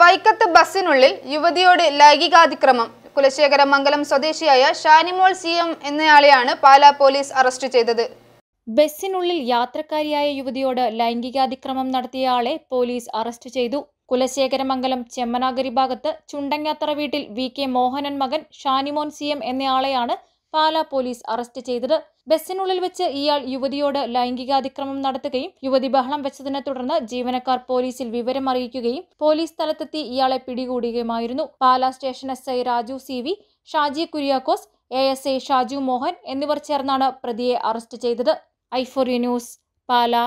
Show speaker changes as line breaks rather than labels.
വൈക്കത്ത് ബസ്സിനുള്ളിൽ യുവതിയോട് ലൈംഗികാതിക്രമം കുലശേഖര മംഗലം സ്വദേശിയായ Shanimol C M എന്നയാളെയാണ് പാലാ പോലീസ് അറസ്റ്റ് ചെയ്തത് ബസ്സിനുള്ളിൽ
യാത്രക്കാരിയായ യുവതിയോട് ലൈംഗികാതിക്രമം നടത്തിയയാളെ പോലീസ് അറസ്റ്റ് ചെയ്തു കുലശേഖരമംഗലം ചെമ്മനാഗരി ഭാഗത്ത് ചുണ്ടങ്ങാത്തറ വീട്ടിൽ വി കെ മോഹനൻ മകൻ ഷാനിമോൻ സി എം എന്നയാളെയാണ് പാലാ പോലീസ് അറസ്റ്റ് ചെയ്തത് ബസ്സിനുള്ളിൽ വെച്ച് ഇയാൾ യുവതിയോട് ലൈംഗികാതിക്രമം നടത്തുകയും യുവതി ബഹളം വെച്ചതിനെ തുടർന്ന് ജീവനക്കാർ പോലീസിൽ വിവരം അറിയിക്കുകയും പോലീസ് സ്ഥലത്തെത്തി ഇയാളെ പിടികൂടുകയുമായിരുന്നു Pala station S I Raju C V Shaji Kuriakose A S I Shaju Mohan എന്നിവർ ചേർന്നാണ് പ്രതിയെ അറസ്റ്റ് ചെയ്തത് യു ന്യൂസ് പാലാ